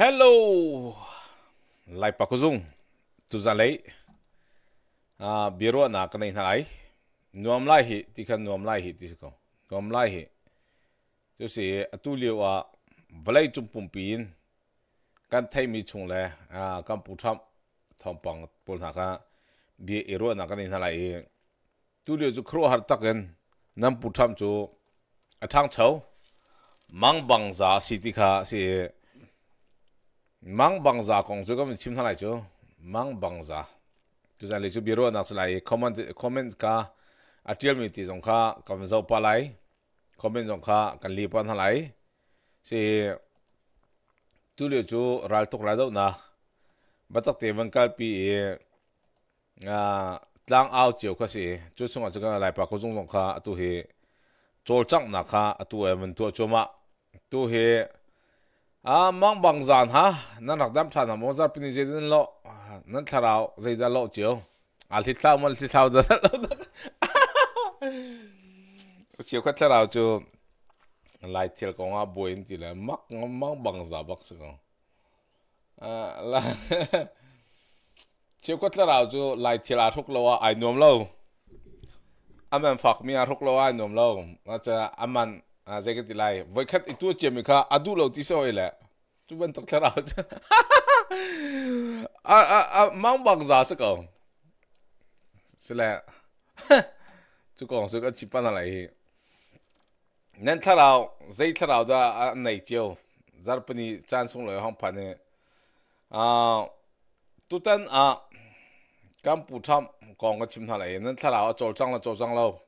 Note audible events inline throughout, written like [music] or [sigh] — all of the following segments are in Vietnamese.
Hello! Lai pakuzung. Tu zalei. A biro na kanai nai. Nuam lai hi ti kan nuam lai hi ti ko. Nuam lai hi. Tu si atuli wa valai chung pum pin. Kan thai mi chung le a kan pu tham thom pang pol na ka bi ero na kanai nai. Tu liu zu kro har taken nam pu tham chu athang chau mang bang za si ti kha si mang bằng za còn chú có chim thằng này chú mang bằng za chú giải lý chú biết rồi nãy lại comment comment cả atiel mình thì dùng kha cầm dầu pa lại comment dùng kha cần li pan thằng này thì chú liệu chú ral tục ral đâu na bắt tắc tiền văncal pi à tlang ao chiều cái gì chú xong chú cái lại pa có dùng dùng kha tu he chỗ trăng na kha tu em mình tu chỗ mà tu he à mong bằng giàn ha nó đặt học đáp sản mong ra bên dưới đến lộ nó thà đạo dây ra lộ chiếu à thịt sao mà thịt sao ra lộ [laughs] chiều khách thà đạo chưa lại thiệt con à bùi thì là mắc mong bằng giả bắc sự không à là [laughs] chiều khách thà đạo chưa lại thiệt là thuốc lâu à ai nôm lâu anh em phật mi à thuốc lâu ai nôm lâu nó sẽ anh à dây cái lại với khách ít tuổi chiếm mình kha adu à, lâu tí soi lẹ chú bên tóc thằng nào à à à mang bạc giá sức không sẽ lẹ [laughs] chú còn sức cái chỉ bán lại nên thằng nào dây thằng nào đó à này giờ bên đi chăn xuống lại hông phải nè à tụt tên à cam bù thăm còn cái chim thằng này nên thằng nào trâu trăng là trâu trăng lâu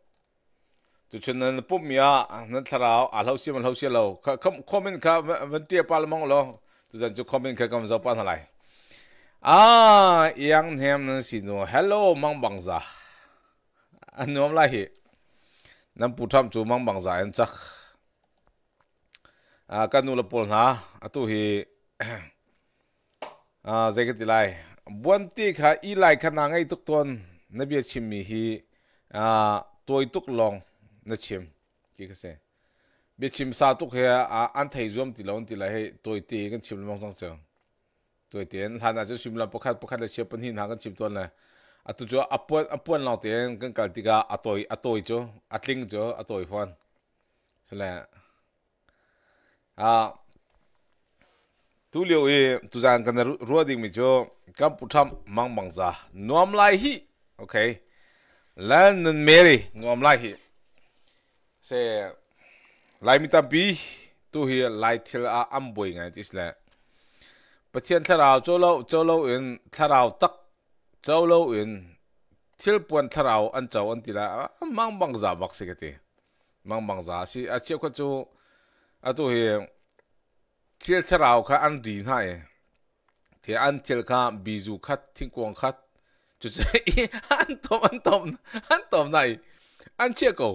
tu chen na pop mia na tharao a lo siam lo siam lo comment ka van tia pal mong lo tu jan chu comment ka kam za pa lai a à, yang hem na si no hello mang bang za an nom lai hi nam pu tham chu mang bang za en chak à, a ka nu la pol na a à, tu hi a zai ka ti lai buan ti kha i lai kha na ngai tuk ton na bia chim mi hi a toy tuk long na chim ki ka se be chim sa tuk he a an thei zom ti lon ti la he toi ti kan chim lom sang chang toi ten han a chu chim la pakhat pakhat la chep hin ha kan chim ton la a tu jo apon apon lo ten kan kal ti ga atoi atoi jo atling jo atoi fon sala a tu liu e tu zang kan ro ding mi jo kam putham mang mang za nom lai hi okay lan nan meri nom lai hi se lai mi tam bi tu hi lai thil a am boi ngai tis le pathian tharau cho lo cho lo in tharau tak cho lo in thil puan tharau an chau an tila mang bang za bak se kati mang bang za si a che ko chu a tu hi thil tharau kha an ri na e thì ăn thil kha bi zu khat thing kwang khat chu che [laughs] an tom an tom an tom này ăn che cầu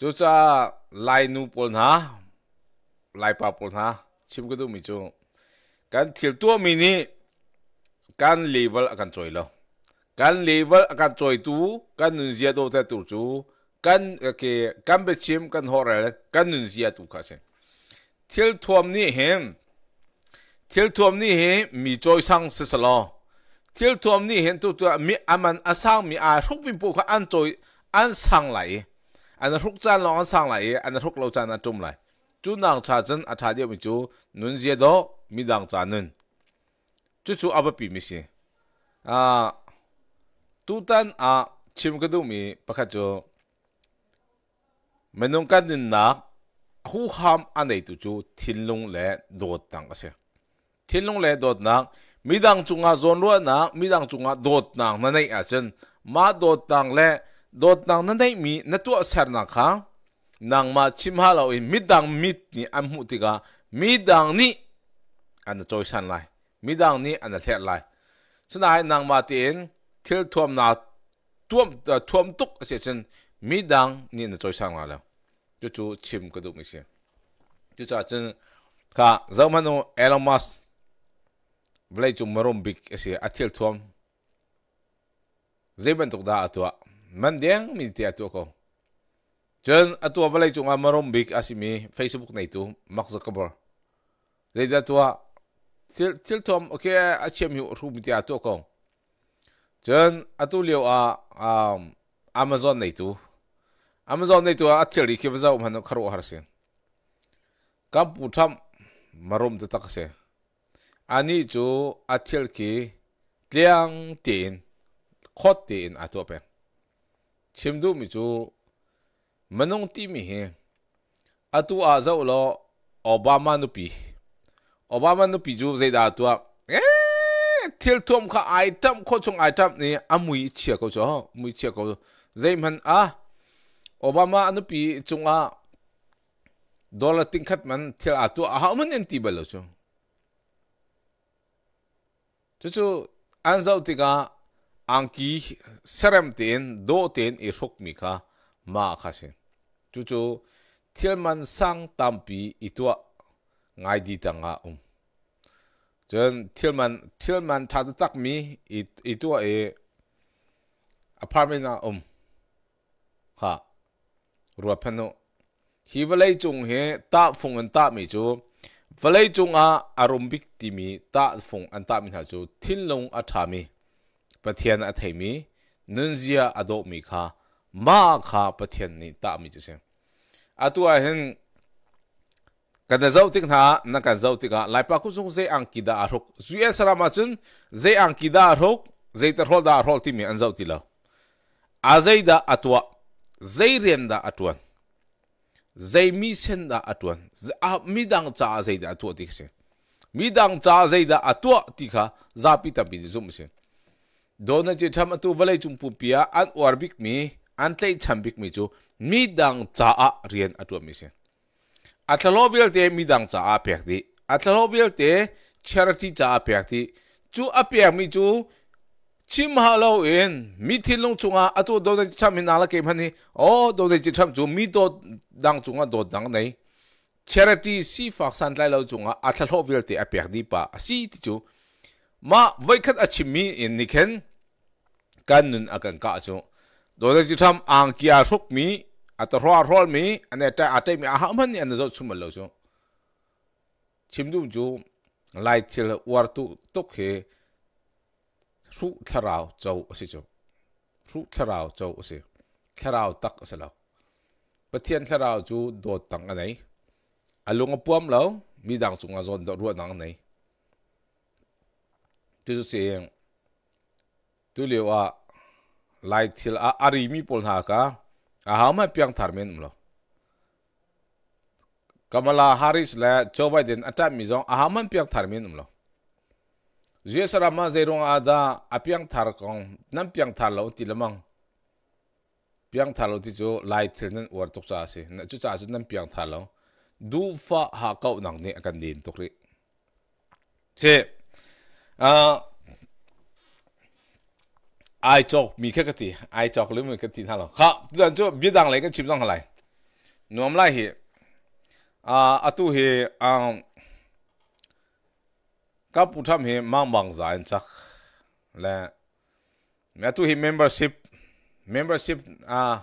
จจลน就在ล努าปอลนะชิมก็ดูมิจูการเทีลยวตัวมินิการเลเวลอาการจอยล้วการเลเวลอาการจอยตูการนุนเสียตัวแต่ตัวจูการโอเคการไปชิมการหัวเรลการนุนเสียตัวค่ะเช่นเทียววมนี่เห็นเทีลยววมนี่เห็นมีจอยสังสิสละเทีลยววมนี่เห็นตัวตัวมีอามันอาสังมีอาทุกมีปุกอันจอยอันสังไหลอันทุกจานลองสั่งไหลอันทุกเราจานจุ่มไหลจุนดังชาจันอาชาเดียวมิจูนุนเสียดอมีดังจานุนจุจูอับปีมิสิอ่าตูตันอ่าชิมกระดูมีปะขจูมันนงกันดินนักหูหามอันไหนตุจูทินลงและโดดตังกเสียทินลงและโดดนักมีดังจุงอาโซนรัวนักมีดังจุงอาโดดนักนั่นเองอาจารย์มาโดดตังและโดดนางนั้นได้มีนัตัวเสรนักฮะนางมาชิมฮาลราอีนมิดังมิดนี่อันมุติกามิดังนี่อันนั้นจอยสันไลมิดังนี่อันนั้นเทไลฉะนั้นนางมาเตีนเที่ท่วมนาท่วมท่วมตุกเสียชนมิดังนี่อันน้จอยสันมาแล้วจู่จู่ชิมกระดูกม่เสียจู่จ้าจนค่ะเจ้ามันโอเอลมัสเวลจุมมรุมบิกเสียอาทิตยท่วมเจ็บันตุกดาตัว man diang minti atu ko chen atu avalai chung amarom big asimi facebook nei tu mak zakabar zai da tua til til tom oke achem yu ru minti atu ko chen atu leo a um amazon nei tu amazon nei tu a theli ke vaza um han kharo harsin kam putham marom ta takse ani chu athel ki tliang tin khot tin atu pe chim chimdu mi chu manung ti mi he atu a zau lo obama nupi obama nupi chu zai da tu e thil thum kha item kho chung item ni amui chia ko cho mui chia ko zai man a obama nupi chung a dollar ting khat man thil atu a ha man ti ba lo chu chu chu an zau ti ka ang ki serem ten do ten i ruk mi kha ma kha sin chu chu thil man sang tampi itua ngai di tanga um 전틸만틸만타도딱미이이도에이아파트나 음. 하. 루아페노히블레이중해따풍은따미 죠. 블레이중아아롬빅팀이따풍안따미하 죠. 틸롱아타미ประเทียนอัฐมีนุนเสียอดอกมีคามาคาประเทียนนี่ตามีจะเสียอาตัวเห็นกันเจ้าติกนะนักเจ้าติกะไล่ปากุสุงเจอังกิดาอารุกสุเอสรามาจินเซอังกิดาอารุกเซตรดาอารุกที่มีอันเจ้าติลาอาเจดาอัตัวเซเรียนดาอัตัวเซมิเซนดาอัตวันมีดังจ้าเจดาอัตัวติกเสียมีดังจ้าเจดาอัตัวติกาซาปิตาบินซุมเสีย Donald J. Trump atu valai chung pumpia an warbik mi an tlai chambik mi chu mi dang cha a rian atu mi se atlalo bil te mi dang cha a pek di atlalo bil te charity cha a pek di chu a pek mi chu chim halo in mi thin long chunga atu Donald J. Trump na la kem hani o Donald J. Trump chu mi do dang chunga do dang nei charity si fak san lai lo chunga atlalo bil te a pek di pa si ti chu ma vaikhat achimi in nikhen กันนุนอากันกะจูโดยที่ทำอังกียรุกมีอัตรัวรัวมีอันนี้แต่อัตมีอาหารมันนี่อันนี้จะชุมเลยจูชิมดูจูไล่ที่ละวัดตุตุกเหสุทราวเจ้าสิจูสุทราวเจ้าสิทราวตักสิแล้วประเทศทราวจูโดดตังอันไหนอารมณ์ป้อมแล้วมีดังสุงอาจนดรัวดังอันไหนที่จะเสียงตุเลวะไลทิลอาริมีปนหากะอาหามาเพียงทาร์มินมลกำมลาฮาริสและโจไบเดนอัตมิจงอาหามันเพียงทาร์มินมลเจสรามาเซรงอาดาอเพียงทาร์กงนั่นเพียงทาร์เราติละมังเพียงทาร์ลราที่จูไลทิลนั่นอวดตุกซาสิจุจ้าจุนั่นเพียงทาร์ลราดูฟ้ฮหาเก้าหนังเนี่ยกันดินตุกริเช่อ่า ai cho mi khắc cái ai chọc lấy mi cái gì thằng nào khá rồi cho biết rằng lấy cái chip rằng lại nuông lại hi à à tu hi à các phụ tham hi mang bằng giải chắc là mẹ tu hi membership membership à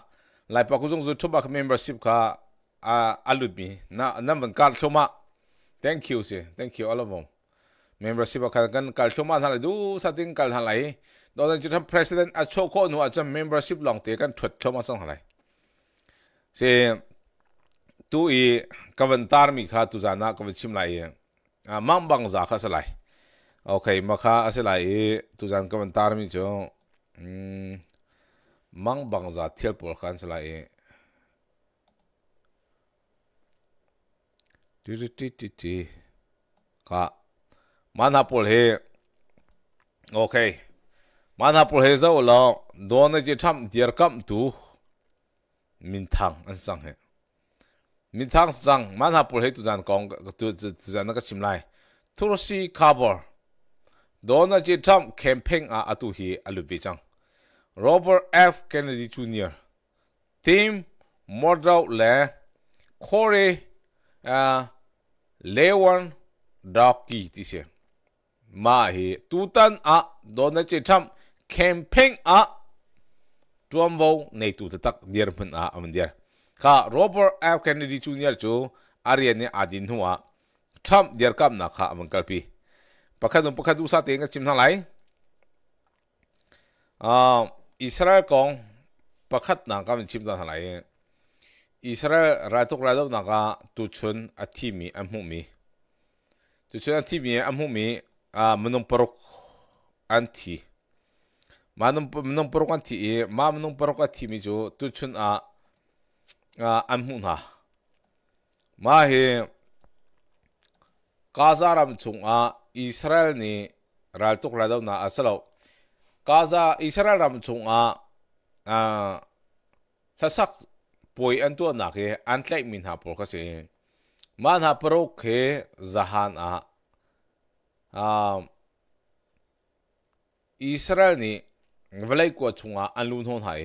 lại bao cũng dùng chút bạc membership cả à alut à mi na năm vẫn card cho mà thank you sir thank you all of them membership cả cái card cho mà thằng này du sao tiếng card thằng này ดนจิทำ president อาชโคนัวจะม e บ b e r s h i p ลองเตะกันถดเข้ามาสองอะไรเช่ตัวอีกวันตาร์มีข้าตัวจานักวันชิมไลเออ่มังบังจากข้าสลายโอเคมาค้าสลายตัวจานกวันตาร์มีจงอมังบังจากเที่ยวปลกันสลายดิดิดิดิด้ค่ะมันฮับปลเฮโอเค man hapul he zo lo dona chi tham tiar kam tu min thang an sang he min thang sang man hapul he tu jan kong tu tu jan ka chim lai tursi cover dona chi tham campaign a atu hi alu vi chang robert f kennedy jr team mordau le corey uh, lewan doki ti se ma hi tutan a dona chi tham คมเปงอ่ะจวนวอในตัวตักเดียร์พันอ่ะอันเดียร์ข้าโรเบิร์ตเอฟเคนเนดีจูเนียร์จูอารีเนียอดีนหัวทั้มเดียร์กับนะข่ะมันกรับไปประคดุประคดุสัาเองก็ชิมทั้งหลายอ่าอิสราเอลกองประคัดนังกำชิมทอนไหลนอิสราเอลรายตุกรายตุกนังกาตุชนอาทิมีอัมพุมีตุชนอาทิมีอัมพุมีอ่ามันุปรุกอันที manum nong porok an thi e mam nong porok a thimi chu tu chun a a am hun ha ma he gaza ram chung a israel ni ral tuk la na asalo gaza israel ram chung a a thasak poi an tu na ke an tlai min ha por ka se man ha porok he zahan a a israel ni เวลาก่วูชงอันลุนหงไย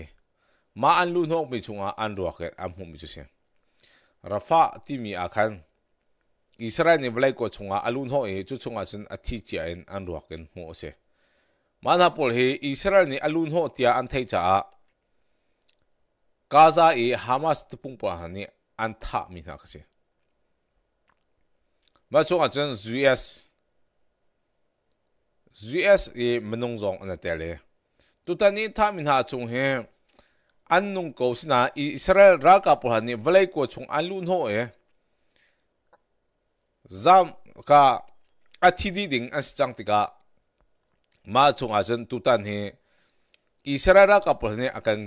มาอันลุนหงมีชงอาันรัวเกตอันหุ่มจุเสียรัฟาที่มีอาคันอิสราเอลเวลาก่วูชงอันลุนหงเอจุชงอาันซึ่งอธิจายนอันรัวเกนหัวเสียมาันาับพลเฮอิสราเอลนอันลุนหงที่อาันเทจ่ากาซาเอฮามาสตีปุ่งปะหันนี่อันท่ามีนักเสียมาชงอาันซึ่ง US US เอมันงจงอันเตลเลย tutani tham in ha chung he an nung ko sina israel ra ka po hani valai ko chung an lun ho e zam ka athidi ding as chang tika ma chung a chen tutan he israel ra ka po hani akan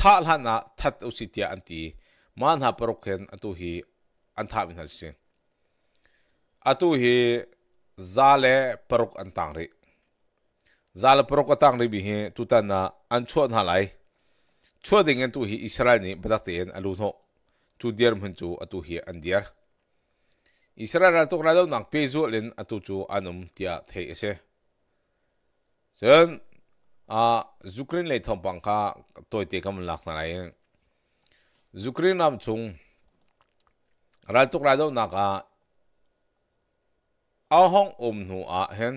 thal hana that usitia anti man ha parokhen atu hi an tham in ha sin atu hi zale parok an tang ri zal pro ko tang ri bi he tu ta na an chuan ha lai chua ding en tu hi israel ni badak te en alu no chu dier mun chu atu hi an dier israel ra tok ra do nang pe zu len atu chu anum tia the ese chen a zukrin le thom pang kha toy te kam lak na lai zukrin nam chung ra tok ra do na ka ahong om nu a hen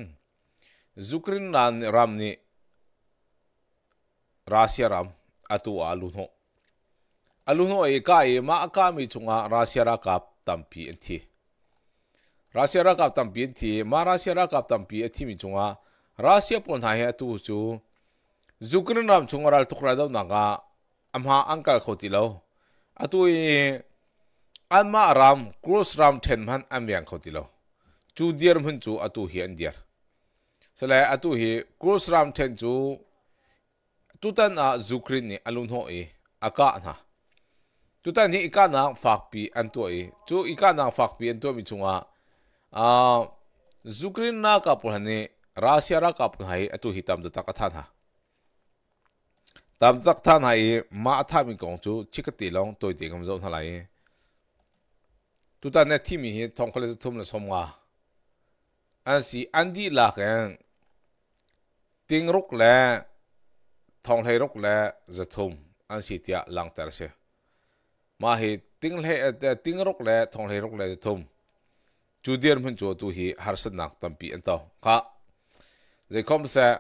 Zukrin ran ram ni Russia ram atu Aluno, Aluno e ka e ma Akami mi chunga Russia ra kap tampi enti, Russia ra kap tampi enti, ma Russia ra kap tampi enti mi chunga Russia pon ha he chu Zukrin ram chunga ral tukra do naga amha uncle khotilo atu e anma ram cross ram then man amyang khotilo chu dier mun chu atu hi an สลายอตุฮีกรูสรามเทนจูตุตันอาซูครินนี่อลุนโฮเออากาหนาตุตันนี่อีกานางฝากปีอันตัวเอจูอีกานางฝากปีอันตัวมิจงอาอ่าซูครินนากับพลนี่รัสเซียรากับพลไฮอตุฮีตามตะกัทานฮะตามตะกัทานไฮมาท่ามิกองจูชิกติลองตัวเด็กกำจงทลายตุตันเนี่ยที่มีทองคลเลสทุ่มละสมว่า anh sĩ anh đi lạc anh tiếng rúc lẹ thong hay rúc lẹ giật thùng anh sĩ tiạ lăng tờ xe mà hi tiếng lẹ eh, eh, tiếng rúc lẹ thong hay rúc lẹ giật thùng chú điên mình chúa tu hi har sân nặng tâm bị anh tàu khá dây không xe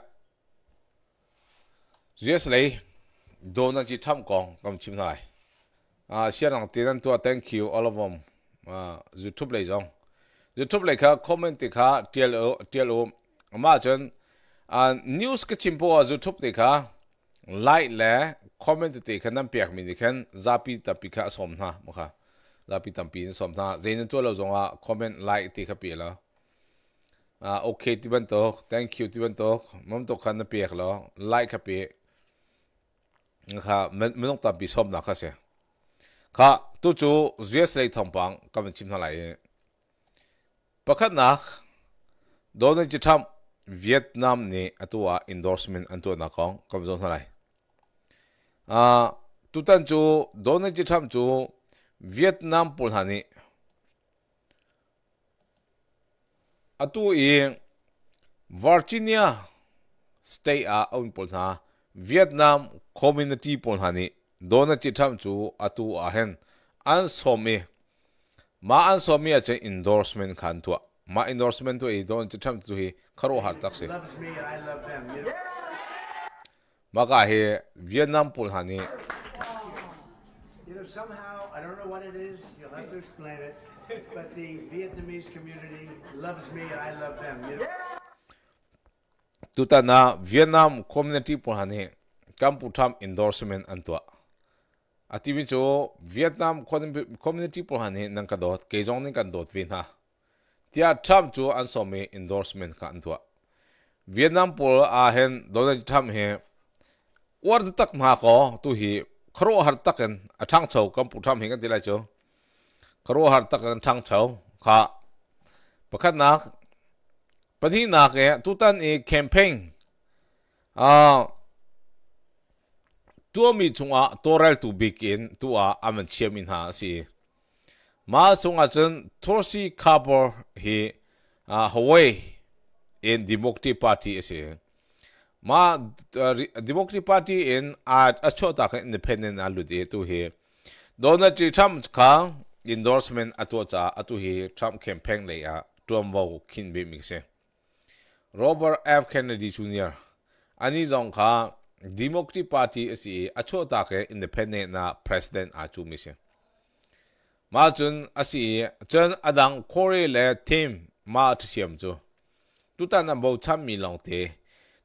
dưới lấy đồ năng chỉ thăm còn cầm chim này à ah, xin nặng tiền anh tua thank you all of them à youtube lấy dòng YouTube เลยค่ะ comment ติค่ะ TLO TLO มาจนอ่า news ก็ชิมพอ YouTube ติค่ะ like และ comment ติค่ะนั่นเปียกมินิคันซาปีตับปีค่ะสมนะมั้งค่ะซาปีตับปีนสมนะเจนตัวเราจงว่า comment like ติค่ะเปียแล้วอ่าโอเคที่บันตก thank you ที่บันตกมันตกคันนั่นเปียกแล้ว like ค่ะเปียนะครับไม่ไม่ต้องตับปีสมนะครับเสียค่ะตู้จู US เลยทองปังกำลังชิมเท่าไหร่ pakhatnak donen chi tham Vietnam ni atua endorsement antu na kong kamjon halai a tutan chu donen chi tham chu Vietnam pul hani atu i Virginia state a on pul ha Vietnam community pul hani donen chi tham chu atu a hen an somi ma an so mi che endorsement khan tu ma endorsement tu e don che tham tu hi kharo har tak se ma ka he vietnam pul hani You know, somehow, I don't know what it is, you'll have to explain it, but the Vietnamese community loves me and I love them. You know? Tutana Vietnam community pulhane kamputram endorsement antwa. atibi chu vietnam community pulhan hi nang kadot keizong ni kan dot vin ha tia tham chu an somi endorsement ka antua vietnam pul a hen donald tham he war tak ma ko tu hi khro har taken athang chau kam pu tham hinga tilai chu khro har taken thang chau kha pakhat nak pathi nak tu tutan e campaign a tuami chunga torel tu bikin tua aman chiamin ha si ma sunga chen thorsi khabor hi uh, Hawaii in Democratic Party is ma uh, Democratic Party in at uh, achota ka independent alu de tu hi Donald Trump ka endorsement atu cha atu hi Trump campaign le ya tuam wo kin be mi se Robert F Kennedy Jr. ani zong ka Democratic Party is a achota ke independent na president a chu mission. Ma chun asi chen adang kore le team ma tsiem chu. Tu ta na bo cham mi long te.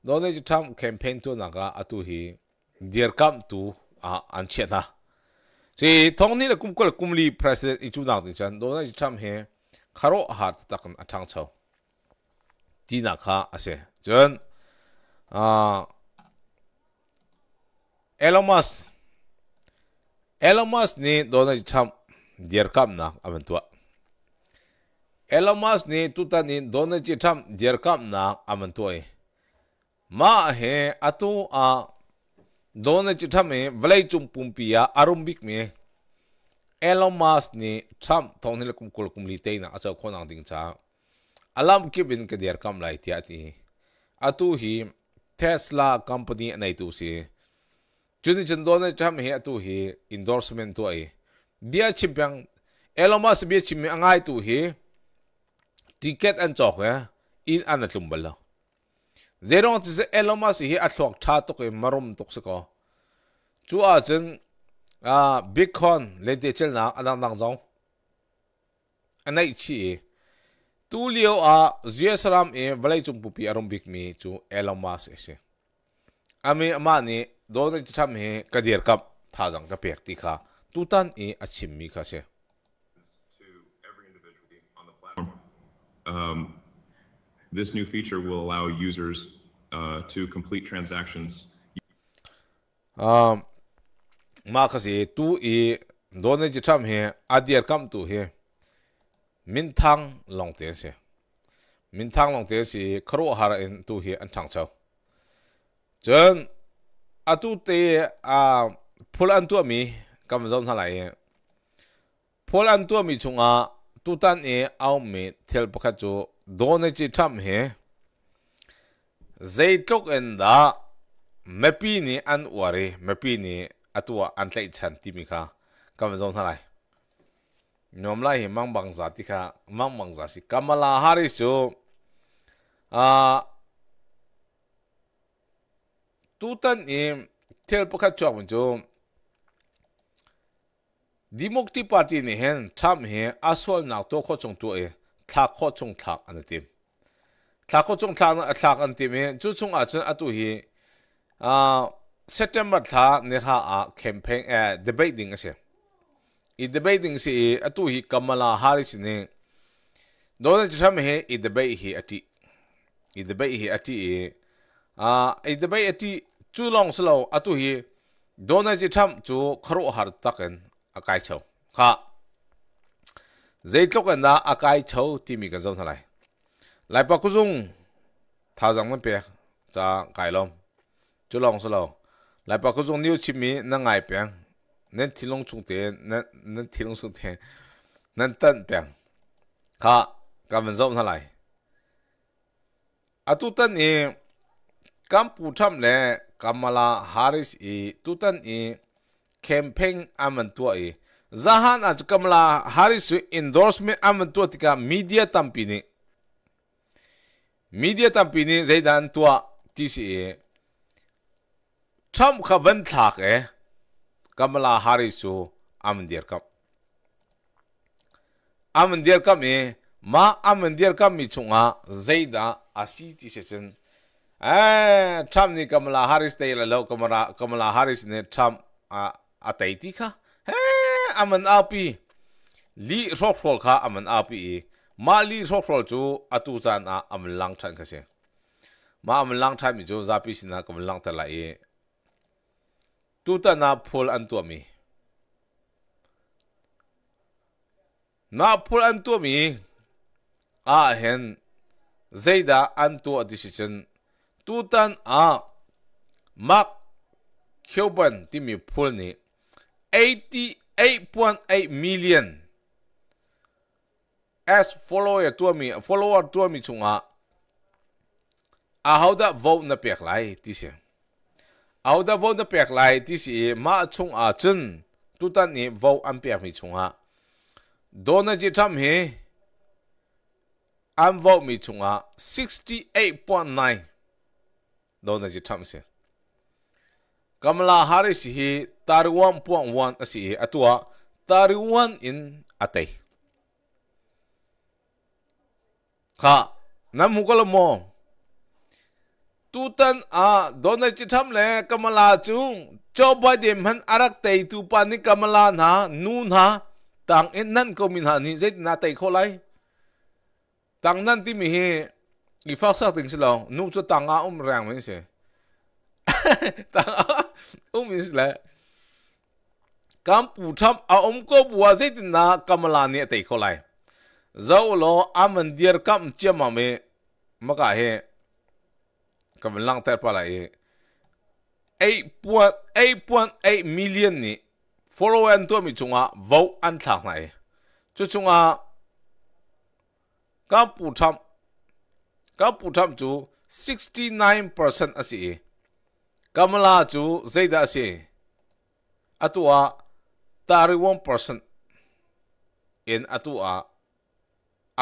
Knowledge tham campaign tu na ga atu hi dear kam tu a an che na. Si thong ni le kum kol kum li president i chu na ti chan knowledge tham he kharo hat takan athang chau. Ti na kha ase. Chen a एलोमस एलोमस ने दोनों छम दियरकाम ना अमंतुआ एलोमस ने तुता ने दोनों दियर दियरकाम ना अमंतुए मा है अतु आ दोनों चिठम में वलई चुम पुम्पिया अरुम्बिक में एलोमस ने छम थोने लकुम कुल कुम लीते ना अच्छा खोना दिंग चा अलाम की बिन के दियरकाम लाई त्याती अतु ही टेस्ला कंपनी नई तू chúng chuni chindon na cham he tu hi endorsement tu ai bia chimpang elomas bia chim angai à à, tu hi ticket an chok ya in an atlum bala zerong ti elomas hi athok tha to cái marum tok se ko chu a chen a bitcoin le nào chel na anang nang zong anai chi tu liu a gsram e valai chung pupi arum à bik mi chu elomas ese ami amani dawna chi tham he ka dir kap tha jang ka pek ti kha tu tan e achim mi kha se Um, this new feature will allow users uh, to complete transactions. Um, ma kasi tu i donne ji cham he adier kam tu he min thang long te se min thang long te si khro har en tu he an thang chau chen a tu te a polan tu mi kam zon sa lai polan tu mi chunga tu tan e au me thel pakha chu done chi tham he zeitok en da mepi ni an ware mepi ni atua an tlai chan ti mi kha kam zon sa lai nom lai he mang bang za ti kha mang bang za si kamala haris chu a Tutan 님텔포카초아문조디목티파티니헨참헤아스월나토코총토에타코총탁안티타코총탁아탁안티메주총아천아투히아 September tha nerha a campaign a debating ase i debating se atuhi Kamala Harris ne Donald Trump he i debate he ati i debate he ati à ai đó bây giờ chú long slo atu hi dona chỉ tham chú kharo har taken akai chau kha zeitlok na akai chau ti mi ka zon halai lai pa kuzung tha jang na pe cho kai lom chú long lại lai pa kuzung niu chim mi na ngai pe nen thi long chung te nen nen thi long chung te nen tan pe kha ka ven zon halai atu tan e กัมพูชัมเล่กัมมาลาฮาริสอีตุตันอีแคมเปญอามันตัวอีจาฮันอาจกัมลาฮาริสอินดอร์สเมนอามันตัวที่กับมีเดียตัมปีนีมีเดียตัมปีนีใจดันตัวที่สีชัมขบันทักเอกัมลาฮาริสอูอามันเดียร์กับอามันเดียร์กับเอมาอามันเดียร์กับมีชงอาใจดนอาศิติเซชันဟဲထမ်နီကမလာဟာရစ်တေးလောကမလာကမလာဟာရစ်နဲ့ထမ်အအတေတီခဟဲအမန်အပီလီရော့ဖောခအမန်အပီမာလီရော့ဖောကျူအတူဇာနာအမလန်ထန်ခစီမာမလန်ထမ်ကျူဇာပီစနာကမလန်တလိုက်တူတနာဖုလ်အန်တူမီနာဖုလ်အန်တူမီအာဟန်ဇေဒာအန်တူအဒီစီချန် eh, tutan a mark cuban ti mi phul ni 88.8 million as follower tua mi follower tua mi chunga a hauda vote na pek lai ti se a hauda vote na pek lai ti se ma chung a chun tutan ni vote am pek mi chunga dona ji tham he am vote mi chunga 68.9 do là ji tham se kamala harris hi tarwan puang wan asi atua tarwan in atei ha, nam hukal mo tutan a donald chi tham le kamala chung cho biden man arak tei tu pani kamala na nu na, tang en nan ko min ha ni zet na tei kholai tang nan ti mi he อีฟักสักติงสิลองนู่จะตังอาอุ้มแรงมันเสียตังอาอุ้มมิสละการปูทับอาอุ้มก็บัวเสียตินากำลานี่ติเขาไลเจ้าล้ออามันเดียร์กับเจียมาเมมากะเฮกำลังเตะปลาไหล8.8 million นี่ follower ตัวมีจงอา vote อันทางไหนจุจงอาการปูทับ ka putham chu 69% asi kamala chu zeida asi atua tariwom percent in atua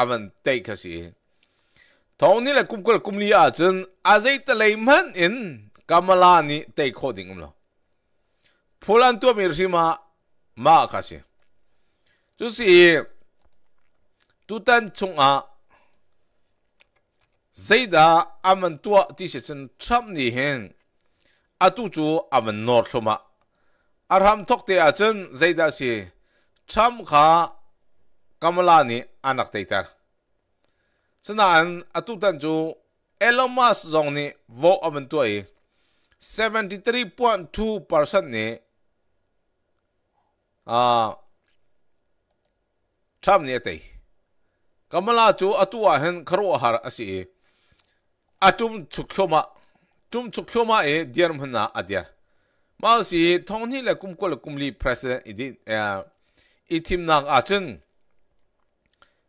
avan take asi thoni le kumkul kumli a chen azai ta leiman in kamala ni take holding umlo phulan tu mir sima ma khasi chu si tutan chunga zaida aman tua chân trăm ti se chen tham ni hen atu chu aman nor thoma arham thok te a chen zaida si tham kha kamala ni anak te tar sana an atu tan chu elomas zong vô vo aman tua e 73.2% ni a tham ni te kamala chu atua hen hà har asi e あ、ちょんちょきょま。ちょんちょきょまえ、ディアムナ、あディア。まずい、トンヒレコムコレコムリ、プレゼン、イディ、え、イティムナン、あちん。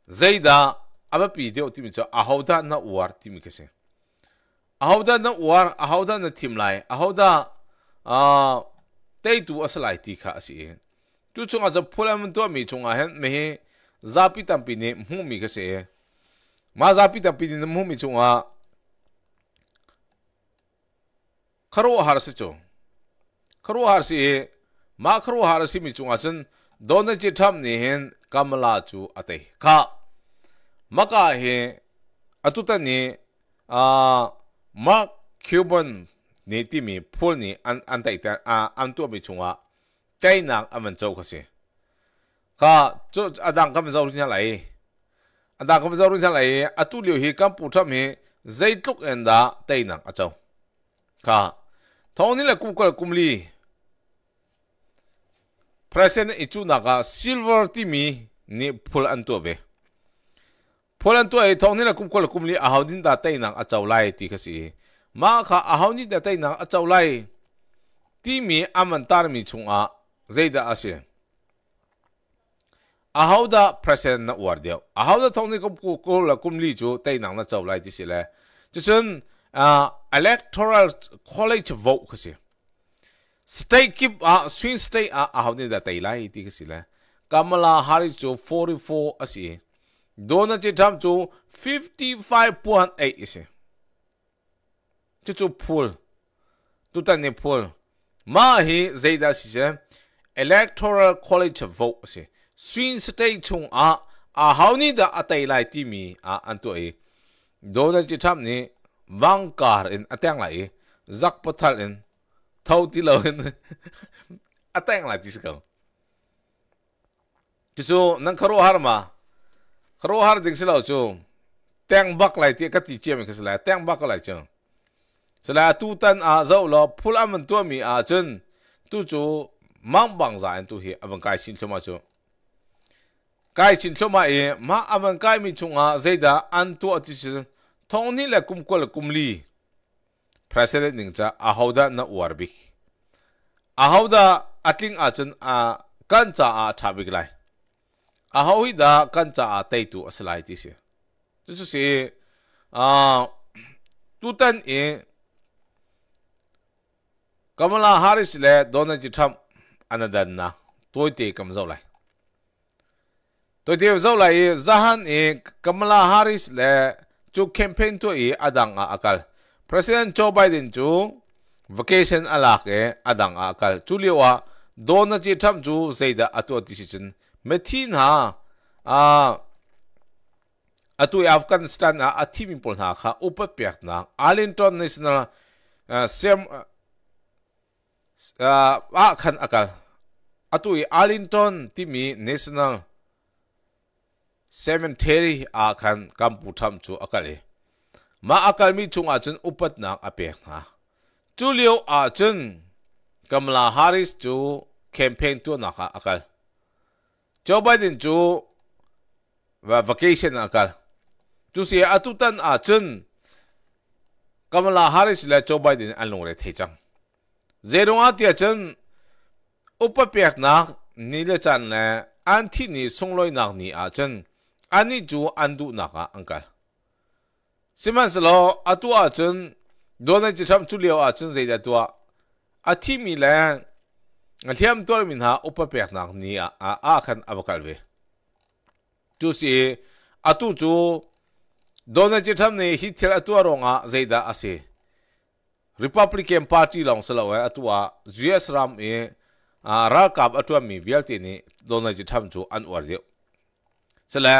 ゼイダ、アバピデオティミチョ、アハウダナウアティミケシン。アハウダナウア、アハウダナティムライ、アハウダ、あ、テイトウアスライティカシエ。ちょちょがじゃ、プラムドミチョンアヘン、メヘ、ザピタンピネ、ムミケシエ。まずアピタンピネ、ムミチョンア、카로하르스 죠. 카로하르시마크로하르시미중아선도네지탐니헨까말라주아테카마카헤아투타니아마큐번네티미폴니안안타이타아안투미중아짜이나아만저것이카저아당감자우리냐라이아당감자우리냐라이아투리오히캄푸타미 zeitlook enda tainak achaw ka thong là la kum kal kum li present ichu naga silver ti mi ni phul an tu ve phul an tu ai thong ni la kum kal kum li a haudin da tay nang a chau lai ti khasi ma kha a hauni da tai nak a lai ti mi aman tar mi chung a zeida ase a hauda present na war deu a hauda thong ni kum kal kum li chu tai nak na chau lai ti sile chu uh, electoral college vote kasi state keep uh, swing state a uh, hawni da tai lai ti kasi la kamala harris jo 44 asi donald trump jo 55.8 isi chu chu pull, tu ta ne pool ma hi zaida si se electoral college vote isi swing state chung a a hawni da atai lai ti mi a antu e donald trump ni vang car in atang lai zak pathal in thâu tí lâu in [laughs] atang lại tí sắc chú chú nang kharo har mà kharo har ding sila chú tang bak lại tí cái tí chiêm cái sila tang bak lại chú sila tu tan a zau lo phul amen tu mi a chân tu chú mang bằng giải tu hi avang kai xin cho mà chú kai xin cho mà e ma avang kai mi chung a zeda an tu ati chú thong ni la kum ko la kum li president ning cha ahoda na warbi ahoda atling achun a kan cha a thabik lai ahohi da kan cha a tei tu aslai ti se chu chu se a tu tan e kamala harris le donald ji tham anadan na tôi te kam zau lai tôi te zau lai zahan e kamala harris le campaign 캠페인 투이 아당아 아칼 프레시덴 조 바이든 주 vacation alake adang akal chuliwa dona chi tham chu seida atu decision methin ha a atu afghanistan a athim pol na kha upapyak na National international sem a khan akal atu Arlington timi national cemetery a khan kampu tham chu akali ma akal mi chung a chen upat nak ape ha Julio liu a chen kamala harris chu campaign tu na kha akal joe biden chu và vacation akal chu si atutan a chen kamala harris la joe biden an long re thei chang zerunga tia chen upa pek nak ni le chan le an thi ni sung loi nak ni a chen ani chu an du na ka uncle siman slo atua chen donai chi tham chu leo a chen zai da tua a thi mi lan a thiam tor min ha upa pek nak ni a a khan abakal ve chu si atu chu donai chi tham ne hi thel atua ronga zai da ase Republican Party long selo wa e atua US ram e a ra kap atua mi vialte ni donai chi tham chu an war deu စလဲ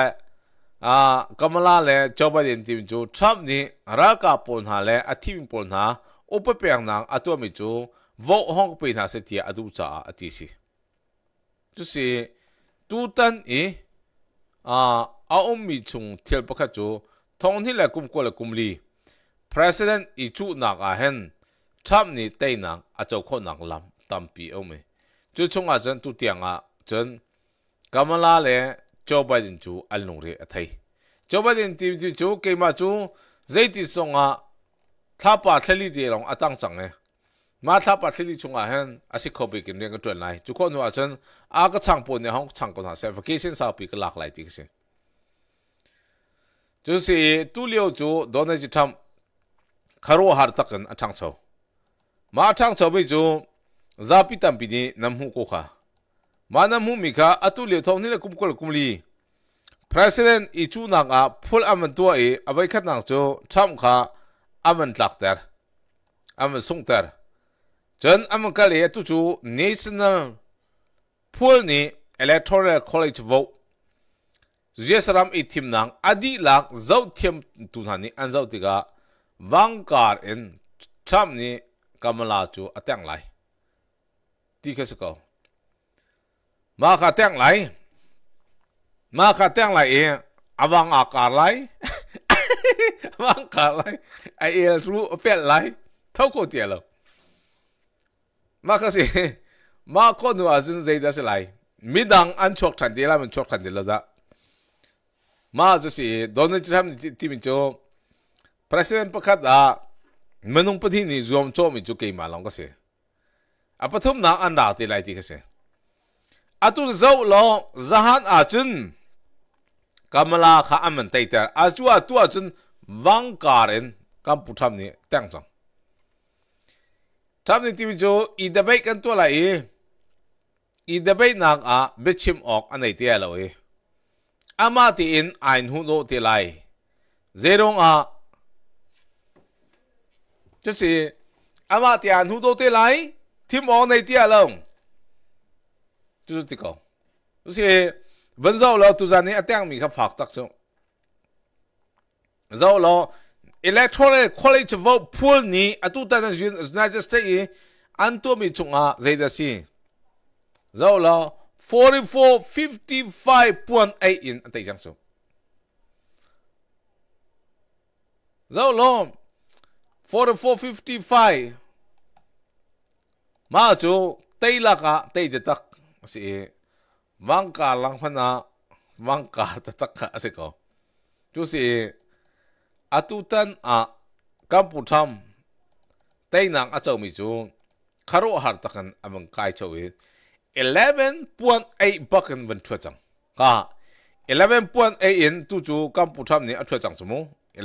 အာကမလာလဲကြောဘဒင်တင်ဂျူထပ်နိရာကာပွန်ဟာလဲအတိမ်ပွန်ဟာဥပပယံနာအတုမီဂျူဗော့ဟောင်းပိနာစတီအဒူချာအတိစီသူစီတူတန်အီအာအုံမီချုံထယ်ပခချူထုံနိလဲကုမ်ကောလကုမ်လီ president အီချူနာကဟန်ထပ်နိတေနာအချောခေါနာလမ်တမ်ပီအုံးမေကျွချုံအစန်တူတຽງအစန်ကမလာလဲ Joe Biden chu alnung re athai Joe Biden ti chu chu keima chu zeiti songa thapa thali de long atang chang ne ma thapa thali chunga hen cái chuyện này, chú tol nói chu khon wa chen a ka chang po ne hong chang ko na se vacation sa pi ka lak lai ti se Chú si tu chú leo chu donai chi tham kharo à takan atang mà ma atang bây bi chu zapi tam pi ni nằm hu ko kha mana mu mi kha atu le thong ni la kum kol kum li president i chu nak a phul aman tua e abai khat nak cho tham kha aman tlak ter aman sung ter 전 aman ka le tu chu national pool ni electoral college vote yes ram i thim nang adi lak zau thiam tu na ni an zau ti ga wang kar en tham ni kamala chu atang lai ti kha sa ko มาขาแตงไหลมาขาแตงไหลเองอวังอากาศไหลวังกาไหลไอเอลรู้เป็ดไหลเท่ากูเดียวมาขาสิมาคนหนูอาจจะใจได้สิไหลมิดังอันชกทันทดีแลวมันชกทันทดีและจ้ะมาจะสิโดนจะทำที่มิจูประธานประกาศอ่ะมันนุ่งปะที่นี่รวมโจมิจูเกี่ยมาลองก็สิอ่ะปฐมนาอันดาตีไรที่ก็สิ atu zo lo zahan achun kamala kha aman taiter achu atu achun wangkaren kam putham ni tang chang tham ni tv jo i da bai kan to la e i da bai nak a bechim ok anai te lo e ama ti in ain hu no te lai zerong a chứ gì ama ti an hu do te lai thim ok nei te long chú tí cầu chú sĩ vẫn dâu lo tu ra ní tiếng mình khắp phạc tắc chung dâu lo electoral college vote pool ní à tu ta dân United States ăn tu mi chung à dây đa xì dâu lo 44-55.8 in tại chẳng chung dâu lo 44-55 mà chú tây lạc à tây tắc สิวังกาลังพนาวังกาตะตะกะสิก็ทุสิอัตุตันอากัมปุชัมเตนังอาเจ้มิจูคารุหาร์ตะกันอมังกายเจ้าเอ11.8บักกันวันทวจังกะ11.8อินตูจูกัมพูชัมนี่อาทวจังสมุ11.8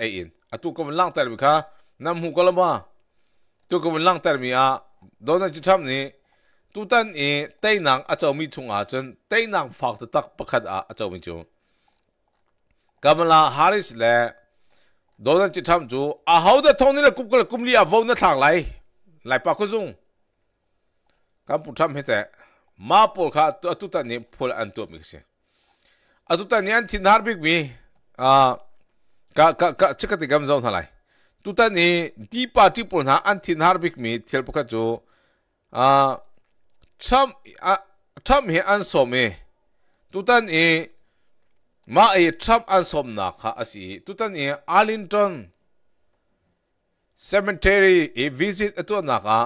อินอาตุกำลังเต่บิค่ะนำหูกลมาตุกำลังเต่มีอาโดนจิตทมนี่တူတန်အေတိန်နန်အချောမီချုံအချွန်တိန်နန်ဖောက်တက်ပခတ်အချောမီချုံကမလာဟာရစ်လဲဒေါ်ဒန်ချစ်ထမ်ဂျူအဟောဒထုံနီလကုပ်ကလကုမ်လီအဝုန်နထောင်လိုက်လိုက်ပါခုဇုံကမ်ပူထမ်ဟေတဲ့မာပိုခါတူတန်နေဖိုလ်အန်တုမီဆေအတူတန်ယန်တင်ဟာဘစ်ဘီအာကကကချက်ကတိကမ်ဇောင်းထလိုက်တူတန်နေဒီပါတီပွန်ဟာအန်တင်ဟာဘစ်မီသဲလ်ပခါဂျူအာ Cham a cham hi an som e. Tu tan e ma e cham an som na kha a si. Tu tan e Arlington Cemetery e visit a tu na kha.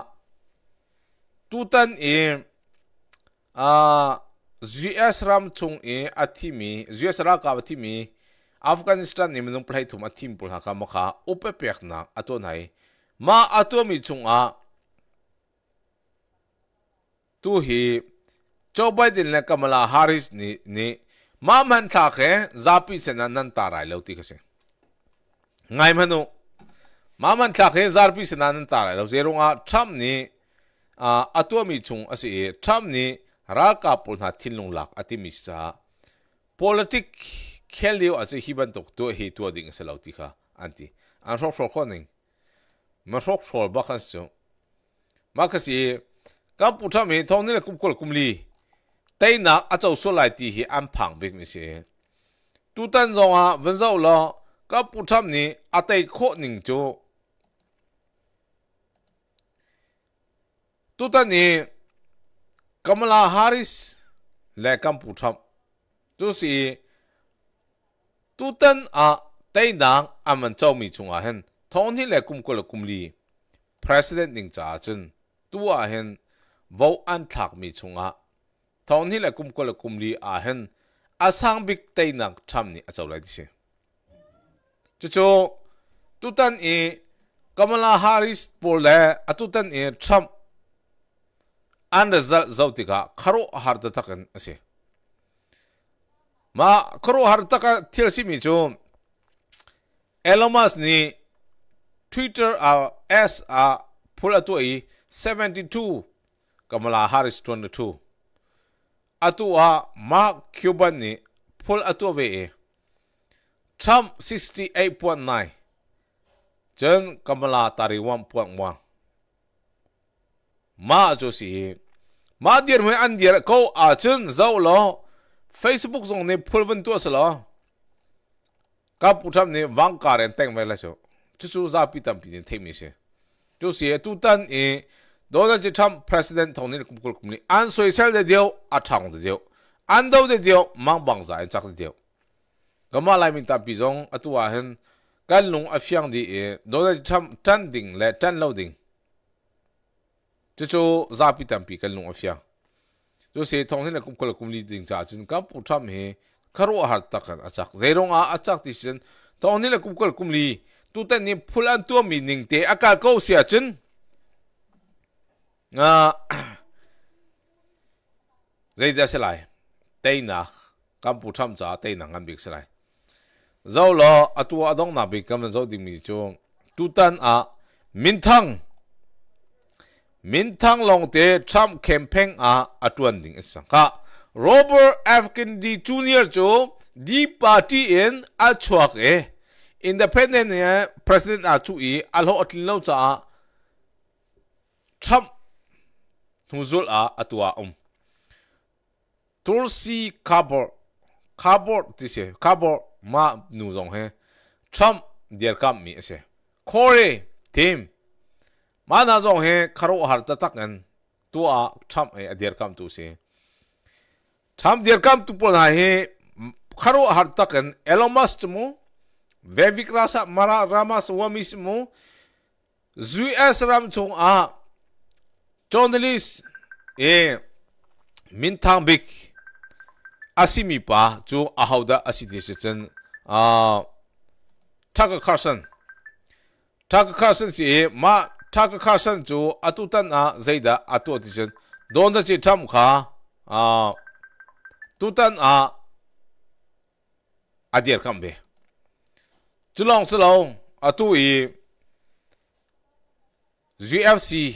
Tu tan e a ZS ram chung e a ti mi, ZS ra ka ti mi. Afghanistan ni mi nung plai tu ma tim pul ha ka mo kha. Upe pek na a tu nai. Ma a tu mi chung a. tu hi Joe Biden และกัมลาฮาริสนี่นี่มามันทักเหซาปีเซนันนันตารายเลวที่เขาเสีไงมันนูมามันทักเหซาปีเซนันนันตารายเลวเจรุงอาทรัมนี่อาอตัวมีชงอสิเอทรัมนี่รักกับปุ่นหัดทิ้งลงหลักอติมิชา politics เคลิวอาจจฮิบันตกตัวเหตัวดิ่งเสลวที่เขาอันที่อันชกชกคนนึงมันชกสกบ้ากันสิมาคือก็ปุ่นทำเห็นท้องนี่แหละกุมกุลกุมลีแต่นักอาจจะสุดลายตีฮีอันพังบิ๊กมิเสียตูตันจงอ่ะวันเสาร์ละก็ปุ่นทำนี่อาเตยโคหนึ่งจูตูตันนี่กำลาฮาริสและกัมพูชาจูสีตูตันอ่ะแต่นักอามันเจ้ามีจงอ่ะเห็นท้องนี่แหละกุมกุลกุมลี president หนึ่งจ้าจนตัวเห็น vô an thạc mi chunga thon hi la kum ko la kum li a hen asang bik tei nak tham ni achaw lai dise chú, chu tutan e kamala harris pol le atutan e tham an result zautika kharo har ta takan ase ma kharo har ta ka thil si mi chu elomas ni twitter à s a phula tu i 72 Kamala Harris 22 atu a Mark Cuban ni pull atu ve e Trump 68.9 Jen Kamala tari 1.1 ma cho si ma dir me an dir ko a chen zau lo Facebook zong ne pull vân tu lo ka putam ne wang ka ren teng ve la cho chu chu za pi tam pi ne themi se chu si tu tan e 도나지 참 프레시덴트 통일 꿈꿀 꿈니 안 소이셀 데 디오 아창 데 디오 안도 데 디오 망방자 안착 데 디오 gama lai min tam pizong atua hen kan lung afyang di e do da cham tan ding le tan lo ding chu chu za pi tam pi kan lung afyang chu se thong hin kum kol kum li ding cha chin ka pu tham he kharu har tak an achak zerong a achak ti chin thong hin kum kol kum li tu ta ni phul an tu mi ning te akal ko sia à, [coughs] dây ra sẽ lại tây nà cam bù tham gia tây nà ngăn việc sẽ lại dâu lo à tu à đông nà bị cam dâu đi mi chung tu tan à min thăng min thăng long tế Trump campaign à à tuân đình sang cả Robert F Kennedy Jr. cho the party in à chuộc e independent eh, president à chú ý à lo atlin lâu cha Trump Nuzul a atua um. Tulsi cardboard cardboard ti se cardboard ma nu zong he. Trump dear kam mi se. Kore team. Ma na zong he karo har ta tak an tu a Trump e dear kam tu se. Trump dear kam tu pon ha he karo har tak an elomast mu Vivek Rasa Mara Ramas Wamis mu zui asram Chung a journalist e mintang big asimi pa chu a da asi decision taka carson taka carson si ma taka carson chu atu a zaida atu decision don da chi tham kha a tu a adier kham be chulong slong atu i e. GFC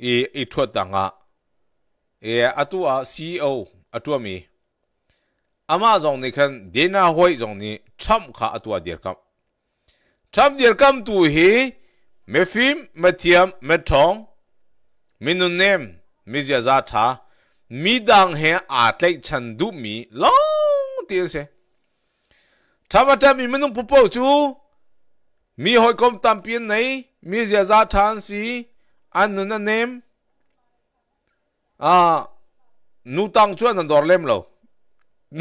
เอเอทวดต่างะเออตัวซีโออตัวมีอามาจงนี่คันเดน่าห้อยจงนี่ชั่มข้าอตัวเดียร์กัมชั่มเดียร์กัมตัวเฮเมฟิมเมเทียมเมทองมินุเนมมิจยาธามีดังเฮอาตเลชันดูมีลองเตียนเสถ้าว่าจะมีมันุ่งปุ๊บปุ๊บจูมีหอยกลมตามเปียนไหนมีเสียซาทานสี ăn nó anh em à nu tăng chuyện ăn đòi lem lâu [laughs]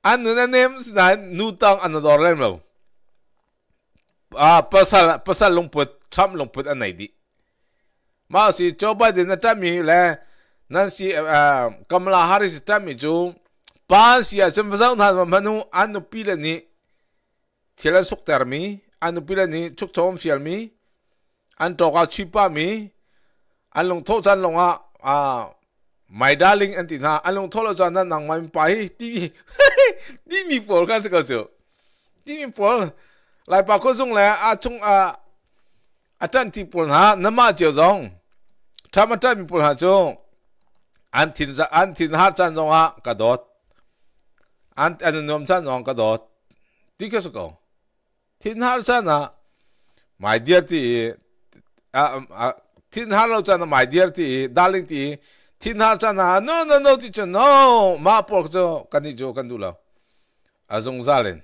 ăn nó anh em là nu tăng ăn đòi lem lâu à pasal pasal lông bút chăm lông bút anh này đi mà si Joe Biden nó chăm mi là nên si à Kamala Harris chăm mi chú ba si à chúng ta nói mà nó ăn nó pi lên ni thì là sốc termi ăn nó pi lên ni chúc chồng phiền à mi อันตัวก็ชิบะมีอันลงโทษจันลงอ่ะอ่าไม่ได้ลิงอันตินาอันลงโทษจันนั้นนังไม่ไปดี่มีดีมีผลกันสักเสียวทีมีผลไล่ยปากก็ส่งแล้วอะชงอ่าอาจารย์ที่ปัญฮะน้ำมาเจียวจงถ้ามจันจะมีปัญฮะจงอันทินอันทินฮาจันจงฮะกระโดดอันอันนมจันจงกระโดดที่ก็สกอทินฮาจันนะหมายเดียที่ tin har lo chana my dear ti darling ti tin har chana no no no ti no ma por jo kani jo kan du la azong zalen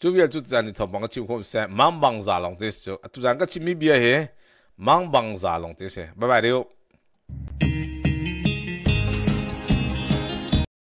chú biết chú zani thọ bằng chim khom xe mang bằng giả lòng thế chứ chú zani cái chim mi bia he mang bằng giả lòng thế chứ bye bye điu